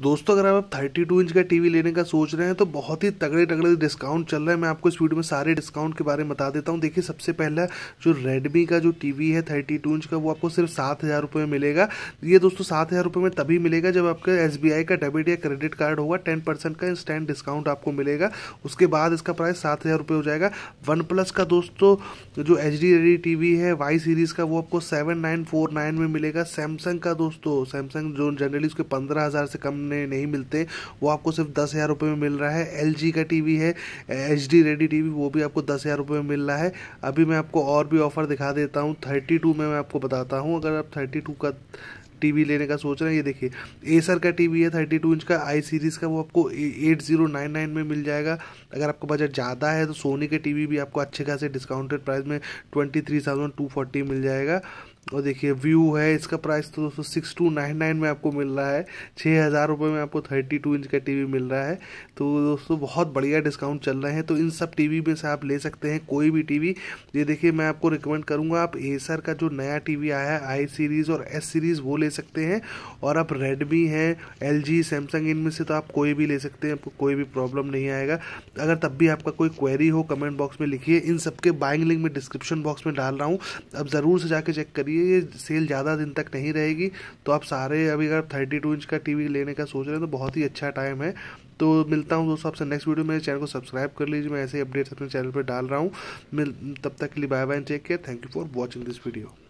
दोस्तों अगर आप 32 इंच का टीवी लेने का सोच रहे हैं तो बहुत ही तगड़े तगड़े डिस्काउंट चल रहा है मैं आपको इस वीडियो में सारे डिस्काउंट के बारे में बता देता हूँ देखिए सबसे पहला जो रेडमी का जो टीवी है 32 इंच का वो आपको सिर्फ सात हज़ार रुपये में मिलेगा ये दोस्तों सात हज़ार रुपये में तभी मिलेगा जब आपका एस का डेबिट या क्रेडिट कार्ड होगा टेन का इंस्टेंट डिस्काउंट आपको मिलेगा उसके बाद इसका प्राइस सात हो जाएगा वन का दोस्तों जो एच डी टीवी है वाई सीरीज़ का वो आपको सेवन में मिलेगा सैमसंग का दोस्तों सैमसंग जो जनरली उसके पंद्रह से कम सामने नहीं मिलते वो आपको सिर्फ दस हज़ार रुपये में मिल रहा है एल का वी है एच रेडी वी वो भी आपको दस हज़ार रुपये में मिल रहा है अभी मैं आपको और भी ऑफ़र दिखा देता हूँ थर्टी में मैं आपको बताता हूँ अगर आप थर्टी का टीवी लेने का सोच रहे हैं ये देखिए एसर का टीवी है थर्टी टू इंच का आई सीरीज़ का वो आपको एट जीरो नाइन नाइन में मिल जाएगा अगर आपका बजट ज़्यादा है तो सोनी के टीवी भी आपको अच्छे खासे डिस्काउंटेड प्राइस में twenty three thousand two forty मिल जाएगा और देखिए व्यू है इसका प्राइस तो दोस्तों सिक्स टू नाइन नाइन में आपको मिल रहा है छः हज़ार रुपये में आपको थर्टी टू इंच का टीवी मिल रहा है तो दोस्तों बहुत बढ़िया डिस्काउंट चल रहे हैं तो इन सब टीवी में से आप ले सकते हैं कोई भी टीवी ये देखिए मैं आपको रिकमेंड करूँगा आप एसर का जो नया टी आया है आई सीरीज़ और एस सीरीज़ वो ले सकते हैं और आप रेडमी है एल जी सैमसंग इनमें से तो आप कोई भी ले सकते हैं आपको कोई भी प्रॉब्लम नहीं आएगा अगर तब भी आपका कोई क्वेरी हो कमेंट बॉक्स में लिखिए इन सबके बाइंग लिंक में डिस्क्रिप्शन बॉक्स में डाल रहा हूँ आप ज़रूर से जाके चेक करिए ये सेल ज़्यादा दिन तक नहीं रहेगी तो आप सारे अभी अगर थर्टी टू इंच का टीवी लेने का सोच रहे हैं तो बहुत ही अच्छा टाइम है तो मिलता हूँ दोस्तों आपसे नेक्स्ट वीडियो मेरे चैनल को सब्सक्राइब कर लीजिए मैं ऐसे अपडेट्स अपने चैनल पर डाल रहा हूँ तब तक के लिए bye bye take care thank you for watching this video